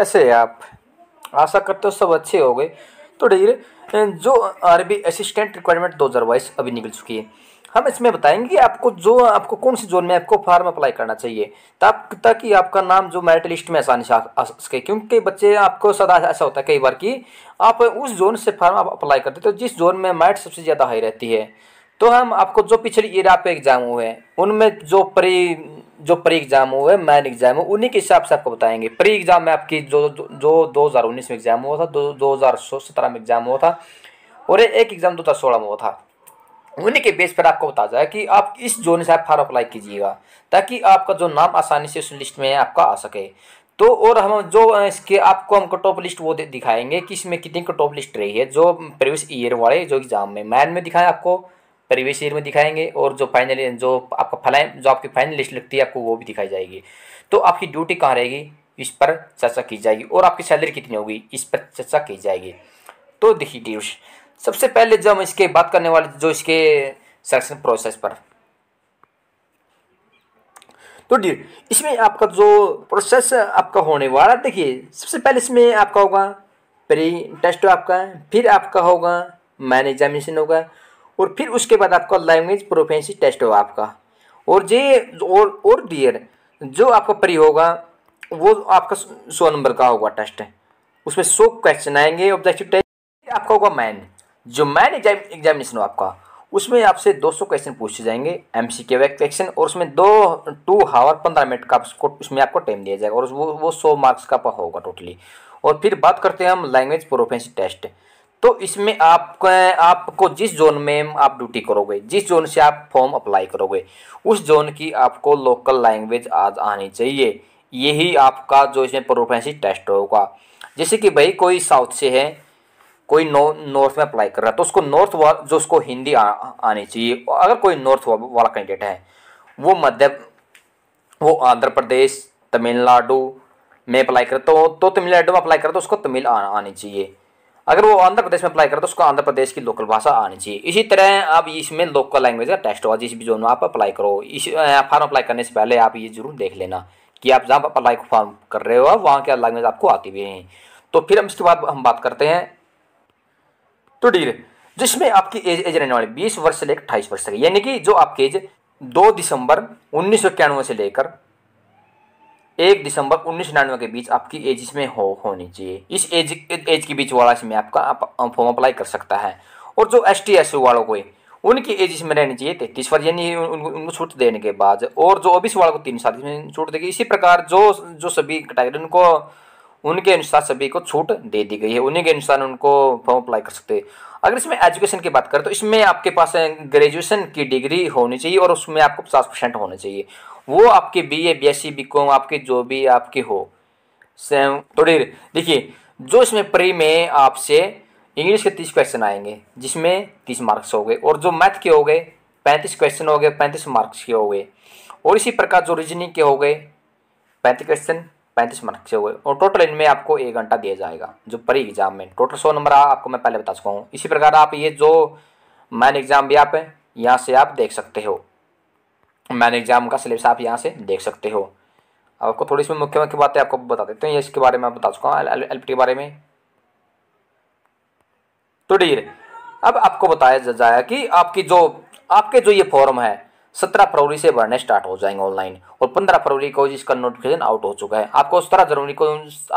कैसे हैं आप आशा करते हो सब अच्छे हो गए तो डिग्री जो आरबी असिस्टेंट रिक्वायरमेंट दो हज़ार बाईस अभी निकल चुकी है हम इसमें बताएंगे कि आपको जो आपको कौन सी जोन में आपको फार्म अप्लाई करना चाहिए ताकि ताकि आपका नाम जो मेरिट लिस्ट में आसानी से आ सके क्योंकि बच्चे आपको सदा ऐसा होता है कई बार कि आप उस जोन से फार्म आप अप्लाई करते तो जिस जोन में मेरिट सबसे ज़्यादा हाई रहती है तो हम आपको जो पिछले ईयर आपके एग्ज़ाम हुए हैं उनमें जो परी जो प्री एग्ज़ाम हुए मैन एग्ज़ाम हुए उन्हीं के हिसाब से आपको बताएंगे प्री एग्ज़ाम में आपकी जो जो दो हज़ार उन्नीस में एग्ज़ाम हुआ था दो हज़ार सत्रह में एग्ज़ाम हुआ था और एक एग्ज़ाम दो हज़ार सोलह में हुआ था उन्हीं के बेस पर आपको बता जाए कि आप इस जोन से आप फार्म अप्लाई कीजिएगा ताकि आपका जो नाम आसानी से उस लिस्ट में आपका आ सके तो और हम जो इसके आपको हमको टॉप लिस्ट वो दिखाएंगे कि इसमें कितनी टॉप लिस्ट रही है जो प्रीवियस ईयर वाले जो एग्ज़ाम में मैन में दिखाएं आपको परिवेश सीरीज में दिखाएंगे और जो फाइनल जो आपका फलाएँ जो आपकी फाइनल लिस्ट लगती है आपको वो भी दिखाई जाएगी तो आपकी ड्यूटी कहाँ रहेगी इस पर चर्चा की जाएगी और आपकी सैलरी कितनी होगी इस पर चर्चा की जाएगी तो देखिए डी सबसे पहले जब हम इसके बात करने वाले जो इसके सेलेक्शन प्रोसेस पर तो डी इसमें आपका जो प्रोसेस आपका होने वाला देखिए सबसे पहले इसमें आपका होगा प्री टेस्ट तो आपका फिर आपका होगा मैन एग्जामिनेशन होगा और फिर उसके बाद आपका लैंग्वेज प्रोफेंसी टेस्ट होगा आपका और जे और और डियर जो आपका प्री होगा वो आपका सौ नंबर का होगा टेस्ट उसमें सौ क्वेश्चन आएंगे ऑब्जेक्टिव टेस्ट आपका होगा मैन जो मैन एग्जाम एग्जामिनेशन हो आपका उसमें आपसे 200 क्वेश्चन पूछे जाएंगे एम सी के क्वेश्चन और उसमें दो टू हावर पंद्रह मिनट का आपको उसमें आपको टाइम दिया जाएगा और वो वो सौ मार्क्स का होगा टोटली और फिर बात करते हैं हम लैंग्वेज प्रोफेंसी टेस्ट तो इसमें आप आपको जिस जोन में आप ड्यूटी करोगे जिस जोन से आप फॉर्म अप्लाई करोगे उस जोन की आपको लोकल लैंग्वेज आज आनी चाहिए यही आपका जो इसमें प्रोफेंसी टेस्ट होगा जैसे कि भाई कोई साउथ से है कोई नो नॉर्थ में अप्लाई कर रहा है तो उसको नॉर्थ वाला जो उसको हिंदी आ, आनी चाहिए अगर कोई नॉर्थ वाला कैंडिडेट है वो मध्य वो आंध्र प्रदेश तमिलनाडु में अप्लाई करता हो तो तमिलनाडु में अप्लाई करता तो उसको तमिल आ, आनी चाहिए अगर वो आंध्र प्रदेश में अप्लाई करें तो उसको आंध्र प्रदेश की लोकल भाषा आनी चाहिए इसी तरह आप इसमें लोकल लैंग्वेज का टेस्ट होगा जिस भी जोन में आप अप्लाई करो इस फॉर्म अप्लाई करने से पहले आप ये जरूर देख लेना कि आप जहाँ अप्लाई फॉर्म कर रहे हो आप वहाँ क्या लैंग्वेज आपको आती भी है तो फिर हम इसके बाद हम बात करते हैं तो डील जिसमें आपकी एज एज रहने वाली बीस वर्ष से लेकर अट्ठाईस वर्ष तक यानी कि जो आपकी एज दो दिसंबर उन्नीस से लेकर एक दिसंबर उन्नीस निन्यानवे के बीच आपकी एज इसमें हो होनी चाहिए इस एज एज के बीच वाला इसमें आपका आप, फॉर्म अप्लाई कर सकता है और जो एस टी एस वालों को उनकी एज इसमें रहनी चाहिए तैतीस वर्ष यानी उनको उनको छूट देने के बाद और जो ओबीसी वालों को तीन साल इसमें छूट देगी इसी प्रकार जो जो सभी कैटेगरी उनको उनके अनुसार सभी को छूट दे दी गई है उन्हीं के अनुसार उनको फॉर्म अप्लाई कर सकते हैं अगर इसमें एजुकेशन की बात करें तो इसमें आपके पास ग्रेजुएशन की डिग्री होनी चाहिए और उसमें आपको पचास परसेंट होना चाहिए वो आपके B A B S C B com आपके जो भी आपके हो सेम थोड़ी देखिए जो इसमें प्री में आपसे इंग्लिश के तीस क्वेश्चन आएंगे जिसमें तीस मार्क्स हो गए और जो मैथ के हो गए पैंतीस क्वेश्चन हो गए पैंतीस मार्क्स के हो गए और इसी प्रकार जो रीजनिंग के हो गए पैंतीस क्वेश्चन पैंतीस मार्क से हुए और टोटल इनमें आपको एक घंटा दिया जाएगा जो परी एग्जाम में टोटल सौ नंबर आपको मैं पहले बता चुका हूँ इसी प्रकार आप ये जो मैन एग्जाम भी आप यहाँ से आप देख सकते हो मैन एग्जाम का सिलेबस आप यहाँ से देख सकते हो आपको थोड़ी सी मुख्य मुख्य बातें आपको बता देते हैं इसके बारे में बता चुका हूँ एल के बारे में तो डी अब आपको बताया जाए कि आपकी जो आपके जो ये फॉर्म है सत्रह फरवरी से भरने स्टार्ट हो जाएंगे ऑनलाइन और पंद्रह फरवरी को जिसका नोटिफिकेशन आउट हो चुका है आपको सत्रह जनवरी को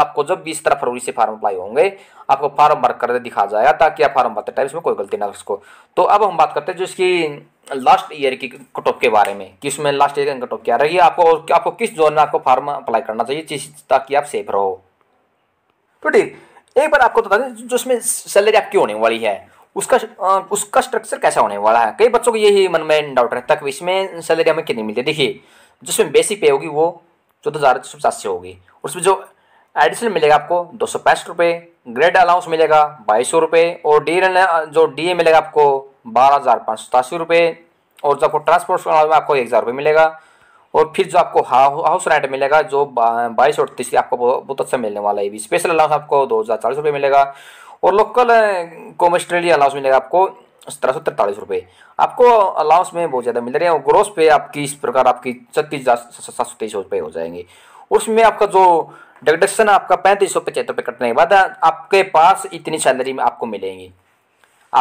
आपको जब भी सत्रह फरवरी से फॉर्म अप्लाई होंगे आपको फॉर्म भर कर दिखा जाएगा ताकि आप फॉर्म भरते टाइम इसमें कोई गलती ना उसको तो अब हम बात करते हैं जो इसकी लास्ट ईयर की कट ऑफ के बारे में कि उसमें लास्ट ईयर की कट ऑफ क्या रही है आपको आपको किस जोन में आपको फॉर्म अप्लाई करना चाहिए ताकि आप सेफ रहो तो ठीक एक बार आपको बता दें जो इसमें सैलरी आपकी होने वाली है उसका उसका स्ट्रक्चर कैसा होने वाला है कई बच्चों को यही मन में डाउट रहता है कि इसमें सैलरी हमें कितनी मिलती है देखिए जिसमें बेसिक पे होगी वो चौदह हज़ार छः सौ से होगी उसमें जो एडिशनल मिलेगा आपको दो सौ पैंसठ रुपये ग्रेड अलाउंस मिलेगा बाईस सौ रुपये और डी जो डी ए मिलेगा आपको बारह हज़ार पाँच सौ सतासी रुपये और जो आपको ट्रांसपोर्ट में आपको एक हज़ार रुपये मिलेगा और फिर जो आपको हाउस रेंट मिलेगा जो बाईस और तीसरी आपको बहुत अच्छा मिलने वाला है स्पेशल अलाउंस आपको दो हज़ार चालीस रुपये मिलेगा और लोकल कॉमर्स्ट्रेली अलाउंस मिलेगा आपको सत्रह सौ तैंतालीस रुपये आपको अलाउंस में बहुत ज़्यादा मिल रहे हैं और ग्रोस पे आपकी इस प्रकार आपकी छत्तीस हज़ार सात सौ तेईस रुपये हो जाएंगे उसमें आपका जो डिडक्शन आपका पैंतीस सौ पचहत्तर रुपये कटने के बाद आपके पास इतनी सैलरी में आपको मिलेंगी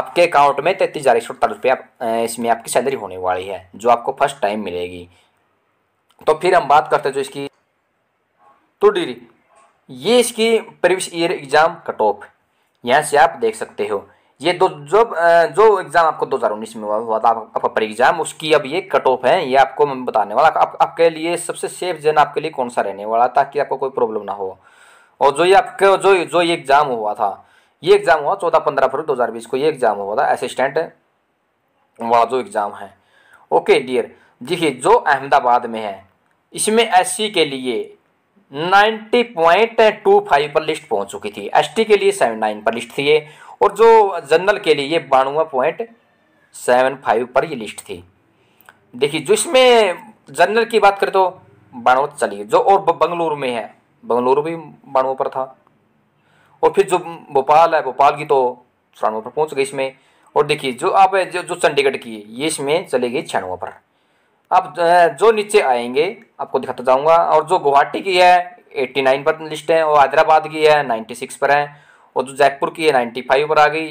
आपके अकाउंट में तैतीस हज़ार एक सौ अड़तालीस रुपये इसमें आपकी सैलरी होने वाली है जो आपको फर्स्ट टाइम मिलेगी तो फिर हम बात करते हैं जो इसकी तो डिग्री ये इसकी previous year exam cut off यहाँ से आप देख सकते हो ये दो जो जो एग्ज़ाम आपको 2019 में हुआ था आपका पर एग्ज़ाम उसकी अब ये कट ऑफ है ये आपको मैं बताने वाला आप, आपके लिए सबसे सेफ जन आपके लिए कौन सा रहने वाला ताकि आपको कोई प्रॉब्लम ना हो और जो ये आपके जो जो ये एग्ज़ाम हुआ था ये एग्ज़ाम हुआ चौदह पंद्रह फरवरी दो को ये एग्ज़ाम हुआ था असिस्टेंट वाला जो एग्ज़ाम है ओके डियर देखिए जो अहमदाबाद में है इसमें एस के लिए नाइन्टी पॉइंट टू फाइव पर लिस्ट पहुंच चुकी थी एसटी के लिए सेवन नाइन पर लिस्ट थी ये और जो जनरल के लिए ये बानवे पॉइंट सेवन फाइव पर ये लिस्ट थी देखिए जो इसमें जनरल की बात करें तो बानवे चलिए जो और बंगलुरु में है बंगलुरु भी बानवे पर था और फिर जो भोपाल है भोपाल की तो चौरानवे पर पहुंच गई इसमें और देखिए जो आप जो जो चंडीगढ़ की ये इसमें चले गई छियानवे पर आप जो नीचे आएंगे आपको दिखाता जाऊँगा और जो गुवाहाटी की है 89 पर लिस्ट है और हैदराबाद की है 96 पर है और जो जयपुर की है 95 पर आ गई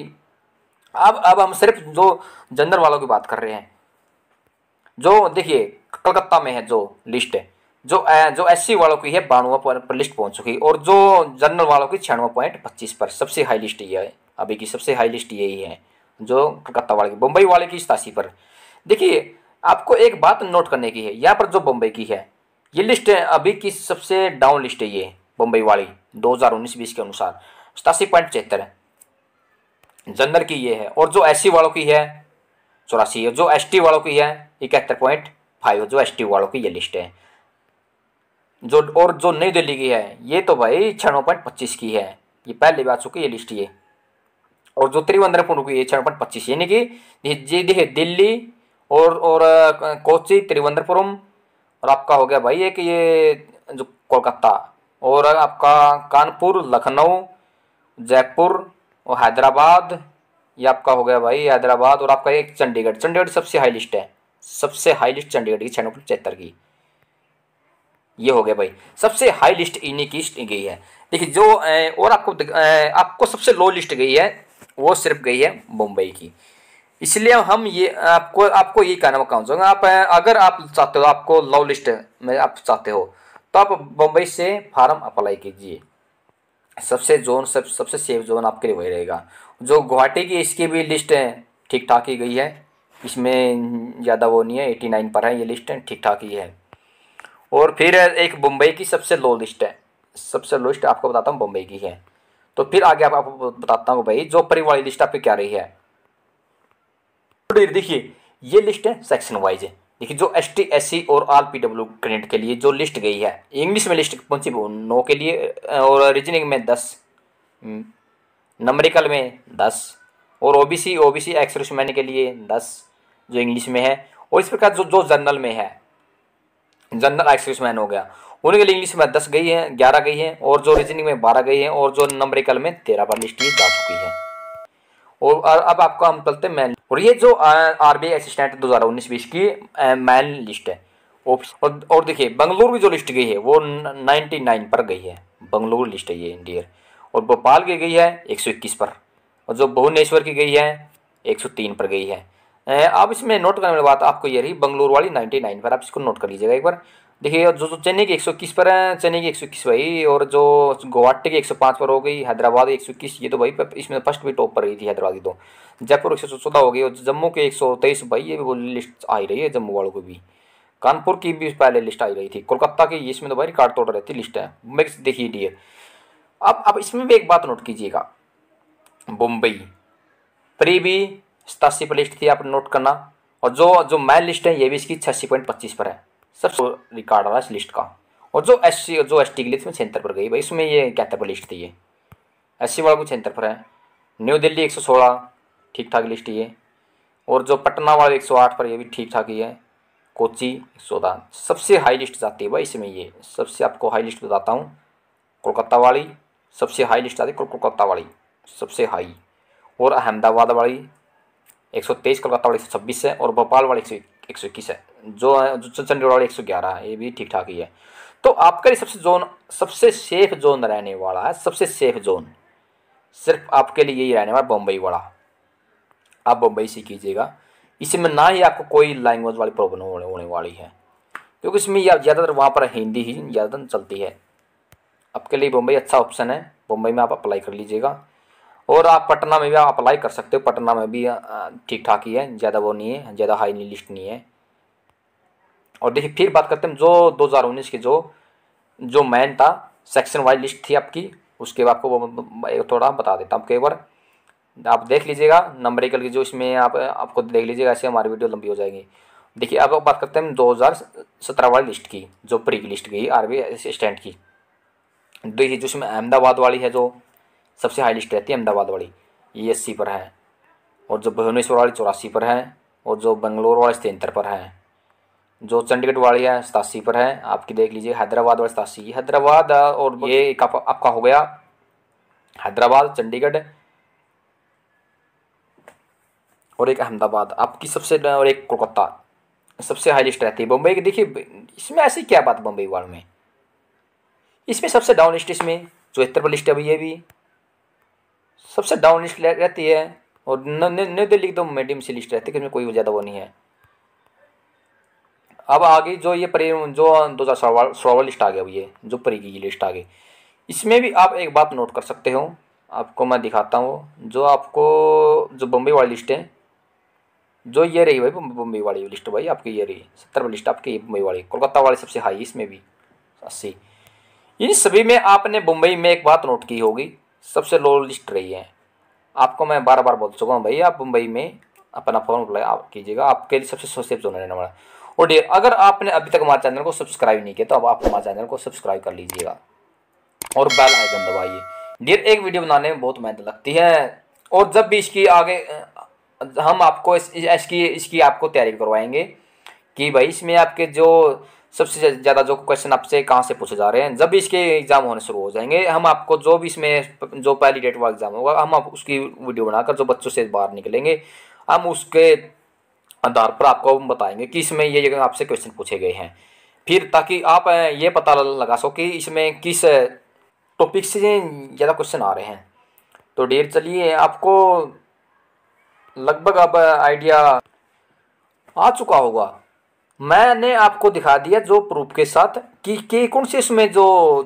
अब अब हम सिर्फ जो जनरल वालों की बात कर रहे हैं जो देखिए कलकत्ता में है जो लिस्ट है जो जो एस वालों की है बानवे पर लिस्ट पहुंच चुकी और जो जनरल वालों की छियानवे पॉइंट पच्चीस पर सबसे हाई लिस्ट ये है अभी की सबसे हाई लिस्ट यही है जो कलकत्ता वाले की बम्बई वाले की सतासी पर देखिए आपको एक बात नोट करने की है यहाँ पर जो बम्बई की है ये लिस्ट है अभी की सबसे डाउन लिस्ट है ये बम्बई वाली 2019-20 के अनुसार सतासी पॉइंट पचहत्तर है जनरल की ये है और जो एस वालों की है चौरासी है जो एस वालों की है इकहत्तर पॉइंट फाइव जो एस वालों की ये लिस्ट है जो और जो नई दिल्ली की है ये तो भाई छियानवे पॉइंट पच्चीस की है ये पहले बात चुकी ये लिस्ट ये और जो त्रिवंद्रपुर की है छियानवे पॉइंट पच्चीस यानी कि देखिए दिल्ली और और कोची त्रिवंद्रपुरम और आपका हो गया भाई एक ये जो कोलकाता और आपका कानपुर लखनऊ जयपुर और हैदराबाद ये आपका हो गया भाई हैदराबाद और आपका एक चंडीगढ़ चंडीगढ़ सबसे हाई लिस्ट है सबसे हाई लिस्ट चंडीगढ़ की छियानवे पचहत्तर की ये हो गया भाई सबसे हाई लिस्ट इन्हीं की गई है देखिए जो और आपको आपको सबसे लो लिस्ट गई है वो सिर्फ गई है मुंबई की इसलिए हम ये आपको आपको ये कहना कहना चाहूँगा आप अगर आप चाहते हो आपको लव लिस्ट में आप चाहते हो तो आप बम्बई से फार्म अप्लाई कीजिए सबसे जोन सब सबसे सेफ जोन आपके लिए वही रहेगा जो गुवाहाटी की इसकी भी लिस्ट है ठीक ठाक ही गई है इसमें ज़्यादा वो नहीं है एटी नाइन पर है ये लिस्ट ठीक ठाक ही है और फिर एक बम्बई की सबसे लो लिस्ट है सबसे लो लिस्ट आपको बताता हूँ बम्बई की है तो फिर आगे आप आपको बताता हूँ भाई जो परिवार लिस्ट आपकी क्या रही है देखिए ये लिस्ट है सेक्शन वाइज है देखिए जो एस टी एस सी और आर पी डब्ल्यू कैंडिडेट के लिए जो लिस्ट गई है इंग्लिश में लिस्ट पहुंची वो नौ के लिए और रीजनिंग में दस नंबरिकल हम्म, में दस और O B C O B C एक्सरेस मैन के लिए दस जो इंग्लिश में है और इस प्रकार जो जो जनरल में है जनरल एक्सरेस मैन हो गया उनके लिए इंग्लिश में दस गई है ग्यारह गई है और जो रीजनिंग में बारह गई है और जो नंबरिकल में तेरह पर लिस्ट ये जा चुकी है और अब आपको हम चलते मैन और ये जो आर बी असिस्टेंट दो हज़ार उन्नीस बीस की मैन लिस्ट है और, और देखिए बंगलुरु की जो लिस्ट गई है वो नाइन्टी नाइन पर गई है बंगलुरु लिस्ट है ये इंडियर और भोपाल की गई है एक सौ इक्कीस पर और जो भुवनेश्वर की गई है एक सौ तीन पर गई है अब इसमें नोट करने वाली बात आपको ये रही बंगलुरु वाली नाइन्टी नाइन पर आप इसको नोट कर लीजिएगा एक बार देखिए जो जो चेन्नई की एक सौ इक्कीस पर है चेन्नई की एक सौ इक्कीस भाई और जो गुवाहाटी की एक सौ पाँच पर हो गई हैदराबाद एक सौ इक्कीस ये तो भाई इसमें फर्स्ट भी टॉप पर रही थी हैदराबाद की तो जयपुर एक सौ चौदह हो गई और जम्मू के एक सौ तेईस भाई ये भी वो लिस्ट आई रही है जम्मू वालों को भी कानपुर की भी पहले लिस्ट आई रही थी कोलकाता की इसमें तो भाई रिकार्ड तोड़ रहती लिस्ट है मिक्स देखिए डी अब अब इसमें भी एक बात नोट कीजिएगा मुंबई प्री भी सतासी पर लिस्ट थी आप नोट करना और जो जो मैन लिस्ट है ये भी इसकी छियासी पॉइंट पच्चीस पर है सबसे रिकॉर्ड आ रहा है इस लिस्ट का और जो एस सी जो एस टी की लिस्ट में छहत्तर पर गई भाई इसमें ये इकहत्तर पर लिस्ट थी ये एस सी वाला को छहत्तर पर है न्यू दिल्ली एक सौ सोलह ठीक ठाक लिस्ट ये और जो पटना वाला एक सौ आठ पर ये भी ठीक ठाक ही है कोची एक सौ सबसे हाई लिस्ट जाती है भाई इसमें ये सबसे आपको हाई लिस्ट बताता हूँ कोलकाता वाली सबसे हाई लिस्ट आती है कोलकाता वाली सबसे हाई और अहमदाबाद वाली एक सौ तेईस कोलकाता वाली एक सौ छब्बीस है और भोपाल वाली एक सौ एक सौ इक्कीस है जो चंडीगढ़ वाले एक सौ ग्यारह है ये भी ठीक ठाक ही है तो आपका ये सबसे जोन सबसे सेफ जोन रहने वाला है सबसे सेफ जोन सिर्फ आपके लिए यही रहने वाला बम्बई वाला आप बम्बई से कीजिएगा इसमें ना ही आपको कोई लैंग्वेज वाली प्रॉब्लम होने वाली है क्योंकि इसमें ज़्यादातर वहाँ पर हिंदी ही ज़्यादातर चलती है आपके लिए बम्बई अच्छा ऑप्शन है बम्बई में आप अप्लाई कर लीजिएगा और आप पटना में भी आप अप्लाई कर सकते हो पटना में भी ठीक ठाक ही है ज़्यादा वो नहीं है ज़्यादा हाई नहीं लिस्ट नहीं है और देखिए फिर बात करते हैं जो 2019 की जो जो मैन था सेक्शन वाइज लिस्ट थी आपकी उसके आपको थोड़ा बता देता हूँ एक बार आप देख लीजिएगा नंबर एकल की जो इसमें आप आपको देख लीजिएगा ऐसे हमारी वीडियो लंबी हो जाएगी देखिए अब बात करते हैं दो 2017 वाली लिस्ट की जो प्री लिस्ट गई आरबीआई असिस्टेंट की देखिए जिसमें अहमदाबाद वाली है जो सबसे हाई लिस्ट रहती है अहमदाबाद वाली ये अस्सी पर है और जो भुवनेश्वर वाली चौरासी पर है और जो बंगलोर वाली तिहत्तर पर है जो चंडीगढ़ वाली है सतासी पर है आपकी देख लीजिए हैदराबाद वाली सतासी हैदराबाद और ये एक आप, आपका हो गया हैदराबाद चंडीगढ़ और एक अहमदाबाद आपकी सबसे और एक कोलकाता सबसे हाई लिस्ट रहती है बम्बई की देखिए इसमें ऐसी क्या बात बम्बई वाल में इसमें सबसे डाउन लिस्ट इसमें चौहत्तर पर लिस्ट है अभी ये भी सबसे डाउन लिस्ट रहती है और न्यू दिल्ली एकदम मीडियम सी लिस्ट रहती है इसमें कोई ज़्यादा वो नहीं है अब आगे जो ये परी जो दो हज़ार सोलह सोलह लिस्ट आ गया ये जो परी की लिस्ट आ गई इसमें भी आप एक बात नोट कर सकते हो आपको मैं दिखाता हूँ जो आपको जो बम्बई वाली लिस्ट है जो ये रही भाई बम्बई वाली लिस्ट भाई आपकी ये रही सत्तर लिस्ट आपकी बम्बई वाली कोलकाता वाली सबसे हाई इसमें भी अस्सी इन सभी में आपने बम्बई में एक बात नोट की होगी सबसे लो लिस्ट रही है आपको मैं बार बार बोल चुका हूँ भाई आप मुंबई में अपना फॉर्म अप्लाई आप कीजिएगा आपके लिए सबसे सेफ जोन रहने वाला और डे अगर आपने अभी तक हमारे चैनल को सब्सक्राइब नहीं किया तो अब आप हमारे चैनल को सब्सक्राइब कर लीजिएगा और बेल आइकन दबाइए डियर एक वीडियो बनाने में बहुत मेहनत लगती है और जब भी इसकी आगे हम आपको इस, इसकी इसकी आपको तैयारी करवाएंगे कि भाई इसमें आपके जो सबसे ज़्यादा जो क्वेश्चन आपसे कहाँ से पूछे जा रहे हैं जब भी इसके एग्ज़ाम होने शुरू हो जाएंगे हम आपको जो भी इसमें जो पहली डेट वाला एग्ज़ाम होगा हम आप उसकी वीडियो बनाकर जो बच्चों से बाहर निकलेंगे हम उसके आधार पर आपको बताएंगे कि इसमें ये आपसे क्वेश्चन पूछे गए हैं फिर ताकि आप ये पता लगा सको कि इसमें किस टॉपिक से ज़्यादा क्वेश्चन आ रहे हैं तो डेर चलिए आपको लगभग अब आइडिया आ चुका होगा मैंने आपको दिखा दिया जो प्रूफ के साथ कि के कौन से इसमें जो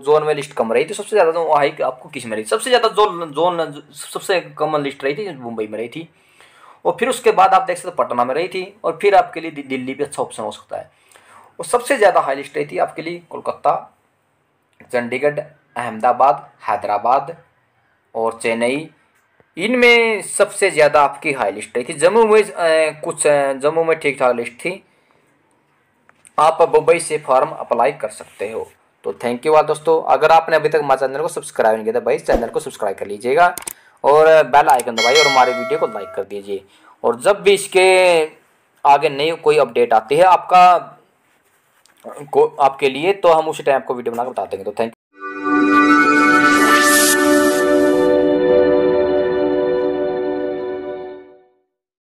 जोन में लिस्ट कम रही थी सबसे ज़्यादा जो तो आपको किस में रही सबसे ज़्यादा जो जोन सबसे कम लिस्ट रही थी मुंबई में रही थी और फिर उसके बाद आप देख सकते पटना में रही थी और फिर आपके लिए दिल्ली भी अच्छा ऑप्शन हो सकता है और सबसे ज़्यादा हाई लिस्ट रही थी आपके लिए कोलकाता चंडीगढ़ अहमदाबाद हैदराबाद और चेन्नई इनमें सबसे ज़्यादा आपकी हाई लिस्ट रही थी जम्मू में कुछ जम्मू में ठीक ठाक लिस्ट थी आप मुंबई से फॉर्म अप्लाई कर सकते हो तो थैंक यू वाल दोस्तों अगर आपने अभी तक हमारे चैनल को सब्सक्राइब नहीं किया तो भाई चैनल को सब्सक्राइब कर लीजिएगा और बेल आइकन दबाइए और हमारे वीडियो को लाइक कर दीजिए और जब भी इसके आगे नई कोई अपडेट आती है आपका को आपके लिए तो हम उसी टाइम आपको वीडियो बनाकर बता देंगे तो थैंक